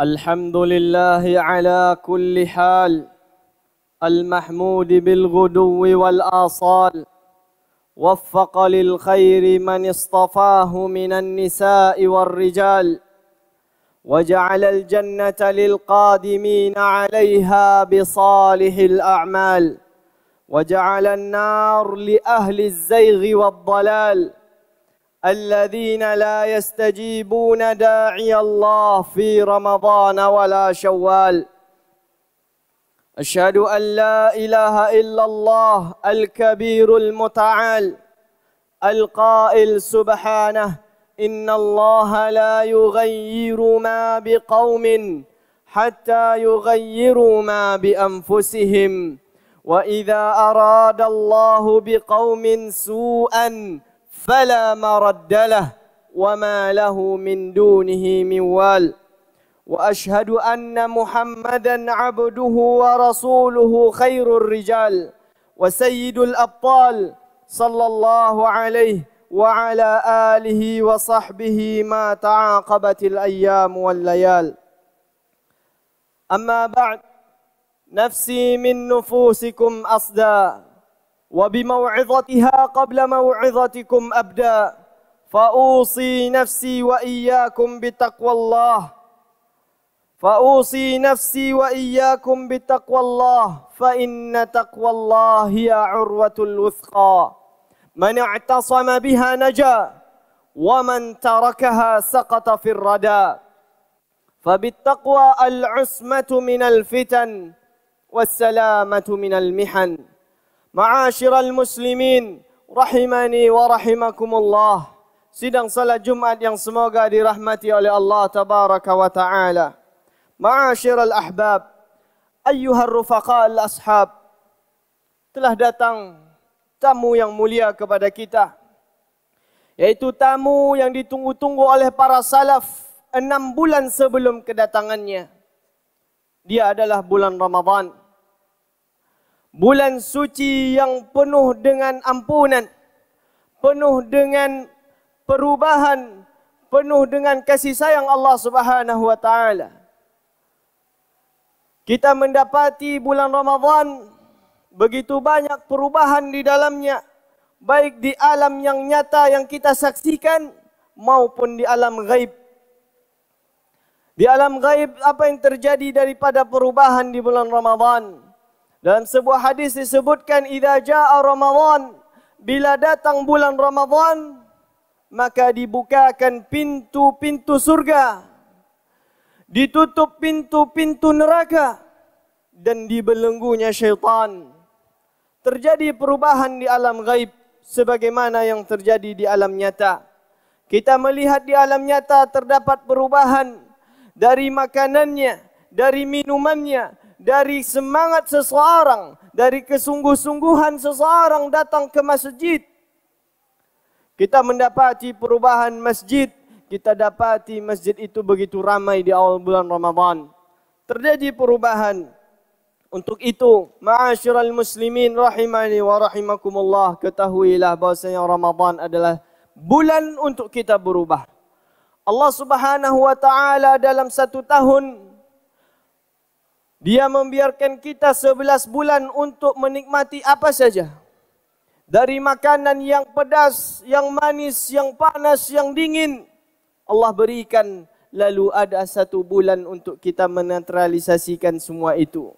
الحمد لله على كل حال المحمود بالغدو والآصال وفق للخير من اصطفاه من النساء والرجال وجعل الجنة للقادمين عليها بصالح الأعمال وجعل النار لأهل الزيغ والضلال الذين لا يستجيبون داعي الله في رمضان ولا شوال أشهد أن لا إله إلا الله الكبير المتعال القائل سبحانه إن الله لا يغير ما بقوم حتى يغيروا ما بأنفسهم وإذا أراد الله بقوم سوءاً فلا مرد له وما له من دونه من وال واشهد ان محمدا عبده ورسوله خير الرجال وسيد الابطال صلى الله عليه وعلى اله وصحبه ما تعاقبت الايام والليال اما بعد نفسي من نفوسكم اصدى وبموعظتها قبل موعظتكم أبدا فأوصي نفسي وإياكم بتقوى الله فأوصي نفسي وإياكم بتقوى الله فإن تقوى الله هي عروة الوثقى من اعتصم بها نجا ومن تركها سقط في الردى فبالتقوى العصمة من الفتن والسلامة من المحن Ma'ashir al muslimin rahimani wa rahimakumullah. Sidang salat Jumat yang semoga dirahmati oleh Allah tabaraka wa taala. Ma'asyiral ahbab, ayyuhar rufaqa al ashab. Telah datang tamu yang mulia kepada kita. Yaitu tamu yang ditunggu-tunggu oleh para salaf enam bulan sebelum kedatangannya. Dia adalah bulan Ramadhan. Ramadhan bulan suci yang penuh dengan ampunan, penuh dengan perubahan, penuh dengan kasih sayang Allah Subhanahu wa taala. Kita mendapati bulan Ramadhan begitu banyak perubahan di dalamnya baik di alam yang nyata yang kita saksikan maupun di alam gaib. Di alam gaib apa yang terjadi daripada perubahan di bulan Ramadhan? Dalam sebuah hadis disebutkan idza jaa ramadan bila datang bulan Ramadan maka dibukakan pintu-pintu surga ditutup pintu-pintu neraka dan dibelenggunya syaitan terjadi perubahan di alam gaib sebagaimana yang terjadi di alam nyata kita melihat di alam nyata terdapat perubahan dari makanannya dari minumannya dari semangat seseorang, dari kesungguh-sungguhan seseorang datang ke masjid. Kita mendapati perubahan masjid, kita dapati masjid itu begitu ramai di awal bulan Ramadan. Terjadi perubahan. Untuk itu, ma'asyiral muslimin rahimani wa rahimakumullah, ketahuilah bahwasanya Ramadan adalah bulan untuk kita berubah. Allah Subhanahu wa taala dalam satu tahun dia membiarkan kita sebelas bulan untuk menikmati apa saja. Dari makanan yang pedas, yang manis, yang panas, yang dingin. Allah berikan lalu ada satu bulan untuk kita menetralisasikan semua itu.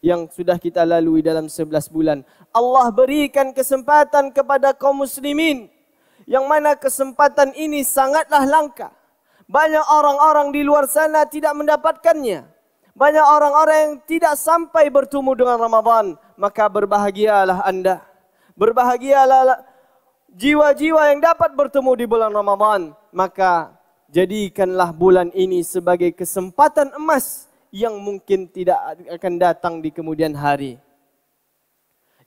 Yang sudah kita lalui dalam sebelas bulan. Allah berikan kesempatan kepada kaum muslimin. Yang mana kesempatan ini sangatlah langka. Banyak orang-orang di luar sana tidak mendapatkannya. Banyak orang-orang yang tidak sampai bertemu dengan Ramadan. Maka berbahagialah anda. Berbahagialah jiwa-jiwa yang dapat bertemu di bulan Ramadan. Maka jadikanlah bulan ini sebagai kesempatan emas yang mungkin tidak akan datang di kemudian hari.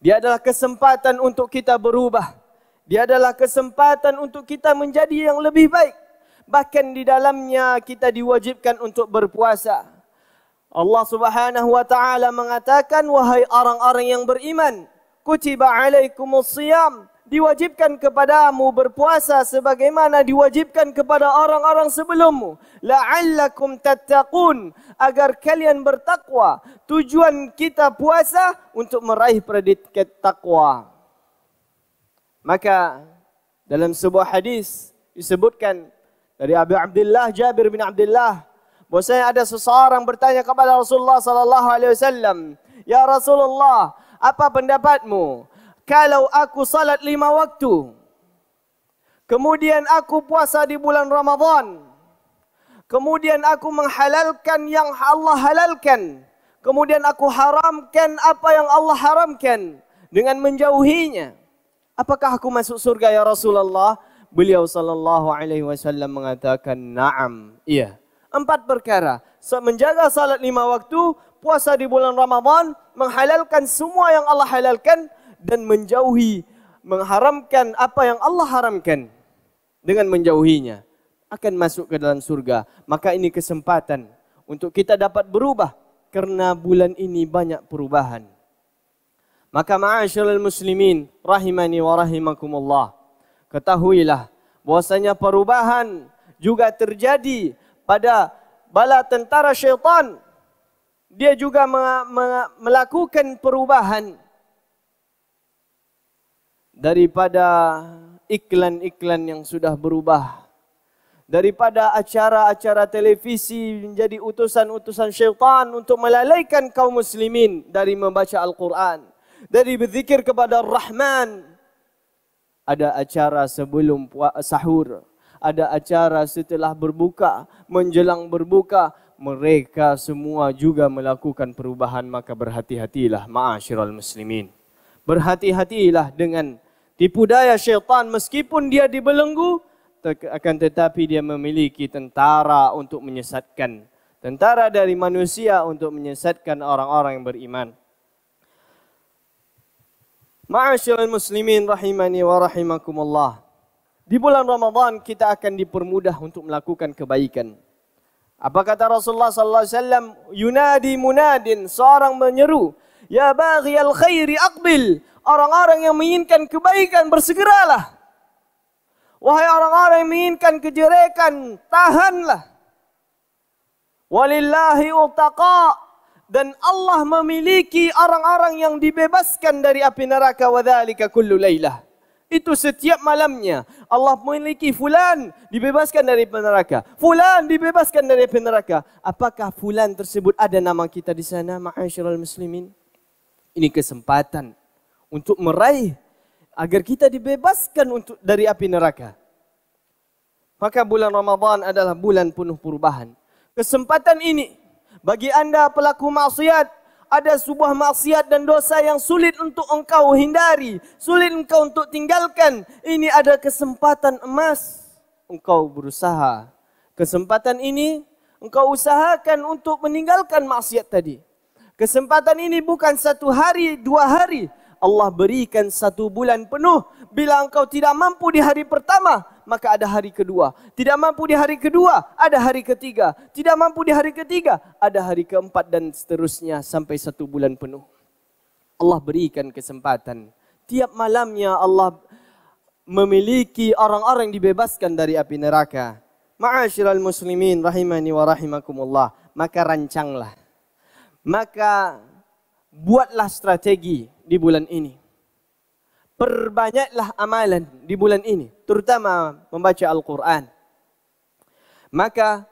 Dia adalah kesempatan untuk kita berubah. Dia adalah kesempatan untuk kita menjadi yang lebih baik. Bahkan di dalamnya kita diwajibkan untuk berpuasa. Berpuasa. Allah Subhanahu wa taala mengatakan wahai orang-orang yang beriman kutiba alaikumus siyam diwajibkan kepadamu berpuasa sebagaimana diwajibkan kepada orang-orang sebelummu la'allakum tattaqun agar kalian bertakwa tujuan kita puasa untuk meraih predikat takwa maka dalam sebuah hadis disebutkan dari Abu Abdullah Jabir bin Abdullah Bahasanya ada seseorang bertanya kepada Rasulullah sallallahu alaihi wasallam, "Ya Rasulullah, apa pendapatmu kalau aku salat lima waktu? Kemudian aku puasa di bulan Ramadhan, Kemudian aku menghalalkan yang Allah halalkan. Kemudian aku haramkan apa yang Allah haramkan dengan menjauhinya. Apakah aku masuk surga ya Rasulullah?" Beliau sallallahu alaihi wasallam mengatakan, "Na'am." Iya. Yeah empat perkara. So, menjaga salat lima waktu, puasa di bulan Ramadan, menghalalkan semua yang Allah halalkan, dan menjauhi, mengharamkan apa yang Allah haramkan dengan menjauhinya. Akan masuk ke dalam surga. Maka ini kesempatan untuk kita dapat berubah. Kerana bulan ini banyak perubahan. Maka ma'asyiral muslimin rahimani wa rahimakumullah. Ketahuilah bahasanya perubahan juga terjadi pada bala tentara syaitan dia juga melakukan perubahan daripada iklan-iklan yang sudah berubah daripada acara-acara televisi menjadi utusan-utusan syaitan untuk melalaikan kaum muslimin dari membaca Al-Quran dari berzikir kepada Rahman ada acara sebelum sahur ada acara setelah berbuka, menjelang berbuka, mereka semua juga melakukan perubahan maka berhati-hatilah ma'asyiral muslimin. Berhati-hatilah dengan tipu daya syaitan meskipun dia dibelenggu akan tetapi dia memiliki tentara untuk menyesatkan tentara dari manusia untuk menyesatkan orang-orang yang beriman. Ma'asyiral muslimin rahimani wa rahimakumullah. Di bulan Ramadhan kita akan dipermudah untuk melakukan kebaikan. Apa kata Rasulullah sallallahu alaihi wasallam? Yunadi munadin, seorang menyeru, "Ya Bagi Al khairi Akbil Orang-orang yang menginginkan kebaikan bersegeralah. Wahai orang-orang yang menginginkan kejelekan, tahanlah. Walillahi utaqa dan Allah memiliki orang-orang yang dibebaskan dari api neraka wadhalika kullu lailah. Itu setiap malamnya Allah memiliki fulan dibebaskan dari neraka. Fulan dibebaskan dari neraka. Apakah fulan tersebut ada nama kita di sana, ma'asyiral muslimin? Ini kesempatan untuk meraih agar kita dibebaskan untuk dari api neraka. Maka bulan Ramadan adalah bulan penuh perubahan. Kesempatan ini bagi anda pelaku maksiat ada sebuah maksiat dan dosa yang sulit untuk engkau hindari, sulit engkau untuk tinggalkan. Ini ada kesempatan emas engkau berusaha. Kesempatan ini engkau usahakan untuk meninggalkan maksiat tadi. Kesempatan ini bukan satu hari, dua hari, Allah berikan satu bulan penuh. Bila engkau tidak mampu di hari pertama, maka ada hari kedua. Tidak mampu di hari kedua, ada hari ketiga. Tidak mampu di hari ketiga, ada hari keempat dan seterusnya sampai satu bulan penuh. Allah berikan kesempatan. Tiap malamnya Allah memiliki orang-orang dibebaskan dari api neraka. Ma'asyiral muslimin rahimani wa rahimakumullah. Maka rancanglah. Maka buatlah strategi di bulan ini. Perbanyaklah amalan di bulan ini, terutama membaca Al-Quran. Maka,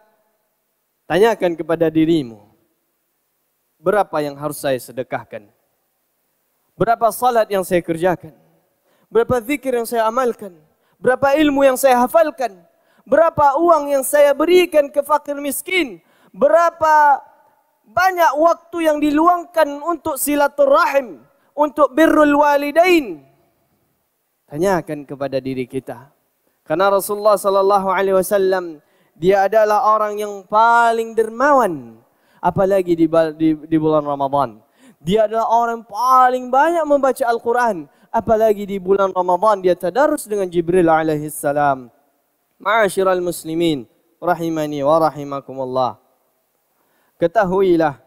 tanyakan kepada dirimu, berapa yang harus saya sedekahkan? Berapa salat yang saya kerjakan? Berapa zikir yang saya amalkan? Berapa ilmu yang saya hafalkan? Berapa uang yang saya berikan ke fakir miskin? Berapa banyak waktu yang diluangkan untuk silaturahim, untuk birrul walidain. Tanyakan kepada diri kita. Karena Rasulullah sallallahu alaihi wasallam dia adalah orang yang paling dermawan apalagi di, di, di bulan Ramadan. Dia adalah orang yang paling banyak membaca Al-Qur'an apalagi di bulan Ramadan dia tadarus dengan Jibril alaihi salam. Ma'asyiral muslimin rahimani wa rahimakumullah ketahuilah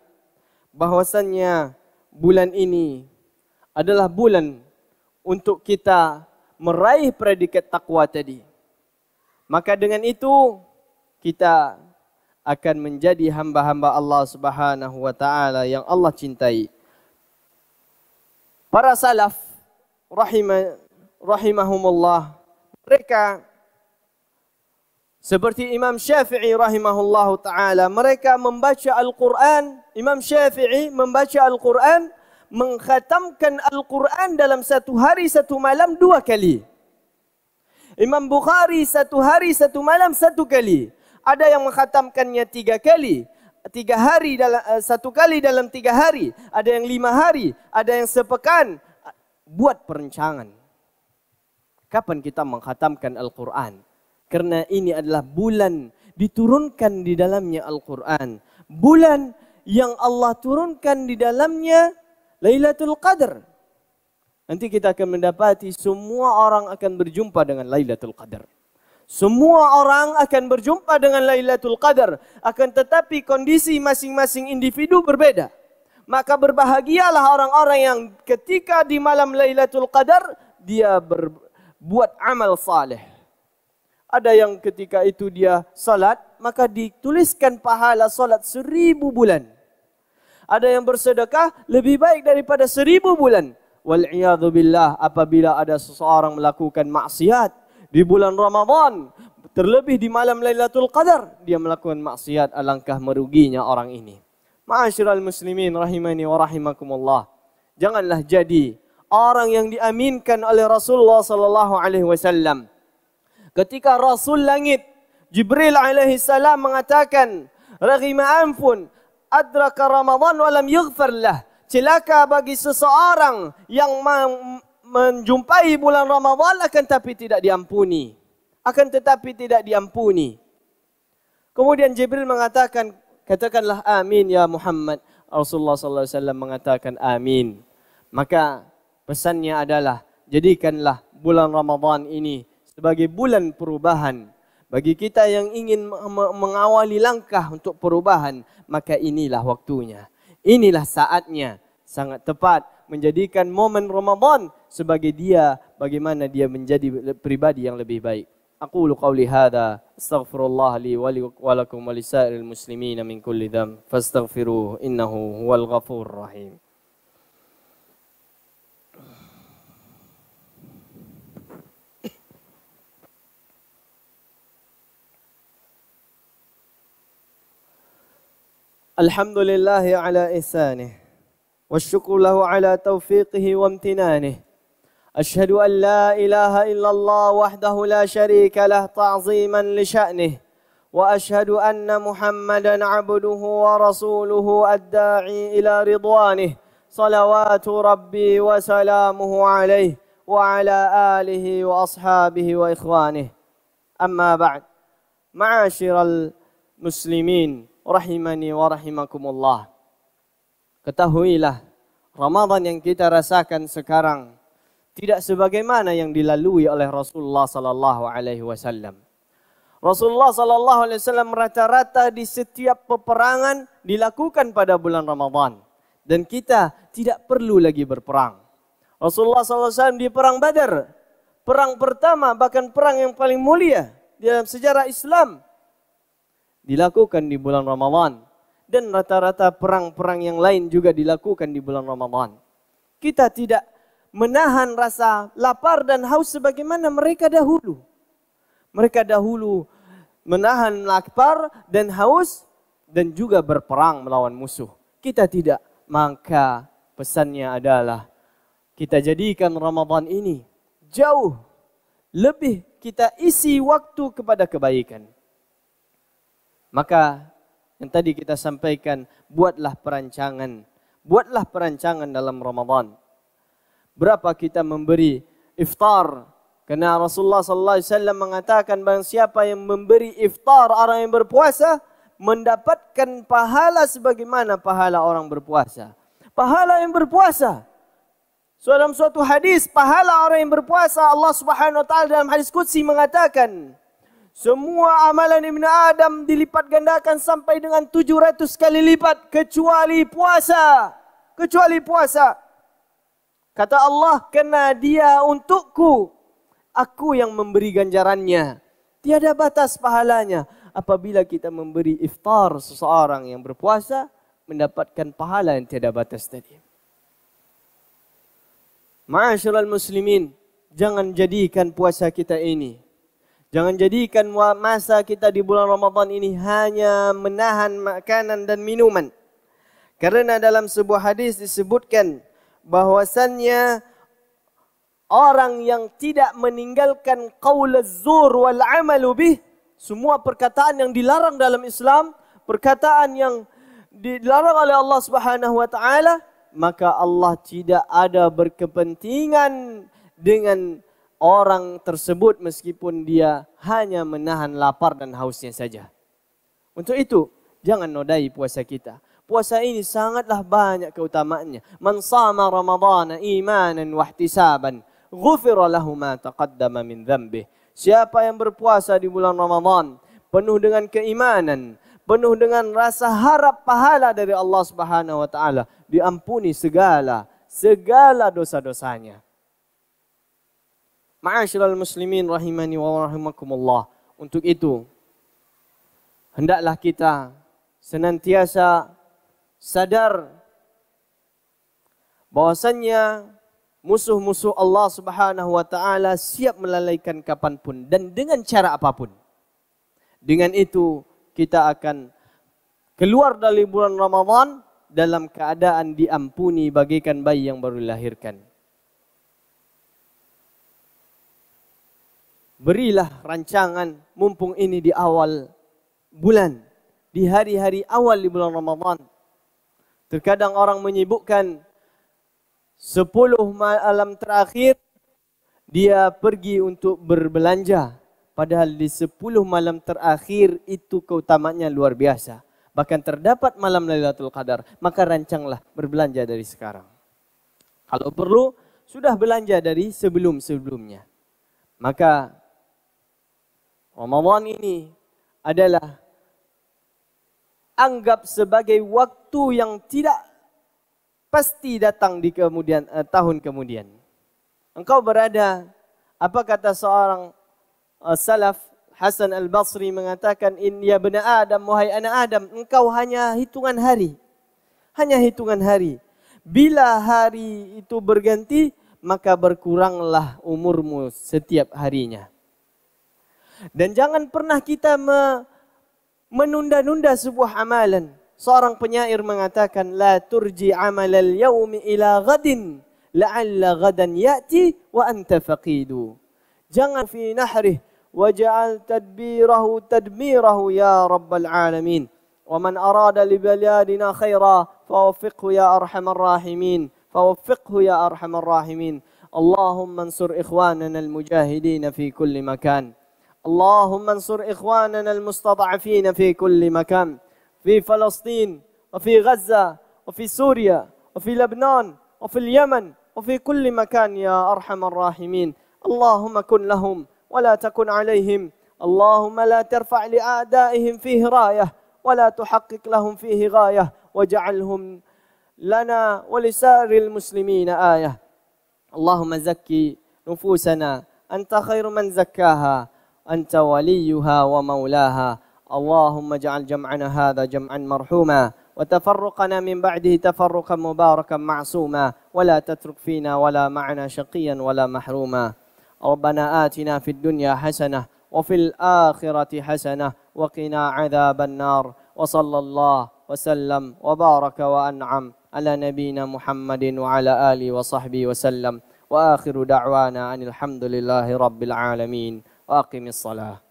bahwasannya bulan ini adalah bulan untuk kita meraih predikat takwa tadi. Maka dengan itu kita akan menjadi hamba-hamba Allah Subhanahu wa taala yang Allah cintai. Para salaf rahimah, rahimahumullah mereka seperti Imam Syafi'i rahimahullahu taala, mereka membaca Al-Qur'an, Imam Syafi'i membaca Al-Qur'an, mengkhatamkan Al-Qur'an dalam satu hari satu malam dua kali. Imam Bukhari satu hari satu malam satu kali. Ada yang mengkhatamkannya tiga kali. Tiga hari dalam eh, satu kali dalam tiga hari. Ada yang lima hari. Ada yang sepekan. Buat perencangan. Kapan kita mengkhatamkan Al-Quran? Kerana ini adalah bulan diturunkan di dalamnya Al-Quran. Bulan yang Allah turunkan di dalamnya Lailatul Qadar. Nanti kita akan mendapati semua orang akan berjumpa dengan Lailatul Qadar. Semua orang akan berjumpa dengan Lailatul Qadar, akan tetapi kondisi masing-masing individu berbeda. Maka berbahagialah orang-orang yang ketika di malam Lailatul Qadar dia berbuat amal saleh ada yang ketika itu dia salat, maka dituliskan pahala salat seribu bulan. Ada yang bersedekah lebih baik daripada seribu bulan. Wal'iyadu billah apabila ada seseorang melakukan maksiat di bulan Ramadan. Terlebih di malam Lailatul Qadar, dia melakukan maksiat alangkah meruginya orang ini. Ma'asyiral muslimin rahimani wa rahimakumullah. Janganlah jadi orang yang diaminkan oleh Rasulullah sallallahu alaihi wasallam. Ketika Rasul Langit, Jibril alaihi salam mengatakan, Raghima anfun adraka Ramadan walam yughfar lah. Celaka bagi seseorang yang menjumpai bulan Ramadan akan tetapi tidak diampuni. Akan tetapi tidak diampuni. Kemudian Jibril mengatakan, katakanlah amin ya Muhammad. Rasulullah sallallahu alaihi wasallam mengatakan amin. Maka pesannya adalah jadikanlah bulan Ramadan ini sebagai bulan perubahan. Bagi kita yang ingin mengawali langkah untuk perubahan, maka inilah waktunya. Inilah saatnya sangat tepat menjadikan momen Ramadan sebagai dia bagaimana dia menjadi pribadi yang lebih baik. Aku ulu qawli hadha, astaghfirullah li wali walakum walisairil muslimina min kulli dham, fastaghfiruh innahu huwal ghafur rahim. الحمد لله على إحسانه والشكر له على توفيقه وامتنانه أشهد أن لا إله إلا الله وحده لا شريك له تعظيما لشأنه وأشهد أن محمدا عبده ورسوله الداعي إلى رضوانه صلوات ربي وسلامه عليه وعلى آله وأصحابه وإخوانه أما بعد معاشر المسلمين rahimani wa rahimakumullah. Ketahuilah Ramadan yang kita rasakan sekarang tidak sebagaimana yang dilalui oleh Rasulullah sallallahu alaihi wasallam. Rasulullah sallallahu alaihi wasallam rata-rata di setiap peperangan dilakukan pada bulan Ramadan dan kita tidak perlu lagi berperang. Rasulullah sallallahu alaihi wasallam di perang Badar, perang pertama bahkan perang yang paling mulia dalam sejarah Islam, dilakukan di bulan Ramadan dan rata-rata perang-perang yang lain juga dilakukan di bulan Ramadan. Kita tidak menahan rasa lapar dan haus sebagaimana mereka dahulu. Mereka dahulu menahan lapar dan haus dan juga berperang melawan musuh. Kita tidak. Maka pesannya adalah kita jadikan Ramadhan ini jauh lebih kita isi waktu kepada kebaikan. Maka yang tadi kita sampaikan, buatlah perancangan. Buatlah perancangan dalam Ramadan. Berapa kita memberi iftar? Karena Rasulullah sallallahu alaihi wasallam mengatakan barang siapa yang memberi iftar orang yang berpuasa mendapatkan pahala sebagaimana pahala orang berpuasa. Pahala yang berpuasa. So, dalam suatu hadis pahala orang yang berpuasa Allah Subhanahu wa taala dalam hadis qudsi mengatakan semua amalan Ibn Adam dilipat gandakan sampai dengan 700 kali lipat kecuali puasa. Kecuali puasa. Kata Allah, kena dia untukku. Aku yang memberi ganjarannya. Tiada batas pahalanya. Apabila kita memberi iftar seseorang yang berpuasa, mendapatkan pahala yang tiada batas tadi. Ma'asyiral muslimin, jangan jadikan puasa kita ini Jangan jadikan masa kita di bulan Ramadan ini hanya menahan makanan dan minuman. Karena dalam sebuah hadis disebutkan bahwasannya orang yang tidak meninggalkan qaul zur wal amal bih semua perkataan yang dilarang dalam Islam, perkataan yang dilarang oleh Allah Subhanahu wa taala, maka Allah tidak ada berkepentingan dengan orang tersebut meskipun dia hanya menahan lapar dan hausnya saja. Untuk itu, jangan nodai puasa kita. Puasa ini sangatlah banyak keutamaannya. Man sama Ramadan imanan wa ihtisaban, ghufira lahu ma taqaddama min dhanbi. Siapa yang berpuasa di bulan Ramadan penuh dengan keimanan, penuh dengan rasa harap pahala dari Allah Subhanahu wa taala, diampuni segala segala dosa-dosanya. Ma'asyiral muslimin rahimani wa rahimakumullah. Untuk itu hendaklah kita senantiasa sadar bahwasanya musuh-musuh Allah Subhanahu wa taala siap melalaikan kapanpun dan dengan cara apapun. Dengan itu kita akan keluar dari bulan Ramadan dalam keadaan diampuni bagaikan bayi yang baru dilahirkan. berilah rancangan mumpung ini di awal bulan di hari-hari awal di bulan Ramadhan. terkadang orang menyibukkan sepuluh malam terakhir dia pergi untuk berbelanja padahal di sepuluh malam terakhir itu keutamanya luar biasa bahkan terdapat malam Lailatul Qadar maka rancanglah berbelanja dari sekarang kalau perlu sudah belanja dari sebelum-sebelumnya maka Ramadan ini adalah anggap sebagai waktu yang tidak pasti datang di kemudian uh, tahun kemudian. Engkau berada apa kata seorang uh, salaf Hasan Al-Basri mengatakan in ya bani Adam wahai anak Adam engkau hanya hitungan hari. Hanya hitungan hari. Bila hari itu berganti maka berkuranglah umurmu setiap harinya. Dan jangan pernah kita me, menunda-nunda sebuah amalan. Seorang penyair mengatakan, La turji amalal yaumi ila ghadin, la'alla ghadan ya'ti wa anta faqidu. Jangan fi nahrih, waja'al tadbirahu tadmirahu ya rabbal alamin. Wa man arada li baladina khaira, fawafiqhu ya arhamar rahimin. Fawafiqhu ya arhamar rahimin. Allahumma ansur ikhwanana al-mujahidina fi kulli makan. اللهم انصر إخواننا المستضعفين في كل مكان في فلسطين وفي غزة وفي سوريا وفي لبنان وفي اليمن وفي كل مكان يا أرحم الراحمين اللهم كن لهم ولا تكن عليهم اللهم لا ترفع لأعدائهم فيه راية ولا تحقق لهم فيه غاية واجعلهم لنا ولسائر المسلمين آية اللهم زكي نفوسنا أنت خير من زكاها أنت وليها ومولاها اللهم اجعل جمعنا هذا جمعا مرحوما وتفرقنا من بعده تفرقا مباركا معصوما ولا تترك فينا ولا معنا شقيا ولا محروما ربنا آتنا في الدنيا حسنة وفي الآخرة حسنة وقنا عذاب النار وصلى الله وسلم وبارك وأنعم على نبينا محمد وعلى آله وصحبه وسلم وآخر دعوانا أن الحمد لله رب العالمين وأقم الصلاة